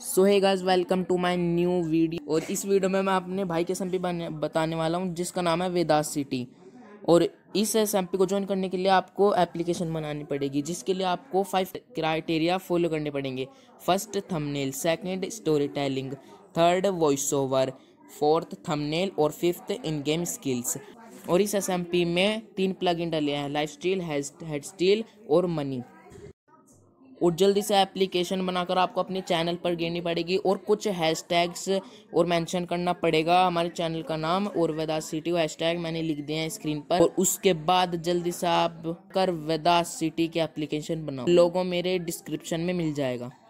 so hey guys welcome to my new video और इस video में मैं अपने भाई के एस बताने वाला हूँ जिसका नाम है वेदास सिटी और इस एस को ज्वाइन करने के लिए आपको एप्लीकेशन बनानी पड़ेगी जिसके लिए आपको फाइव क्राइटेरिया फॉलो करने पड़ेंगे first thumbnail second storytelling third voice over fourth thumbnail और फिफ्थ इन गेम स्किल्स और इस एस में तीन प्लग इन डले हैं लाइफ स्टील हेड स्टील और मनी और जल्दी से एप्लीकेशन बनाकर आपको अपने चैनल पर गिरनी पड़ेगी और कुछ हैशटैग्स और मेंशन करना पड़ेगा हमारे चैनल का नाम और वेदा सिटी हैशटैग मैंने लिख दिया है स्क्रीन पर और उसके बाद जल्दी से आप कर वेदा सिटी की एप्लीकेशन बनाओ लोगों मेरे डिस्क्रिप्शन में मिल जाएगा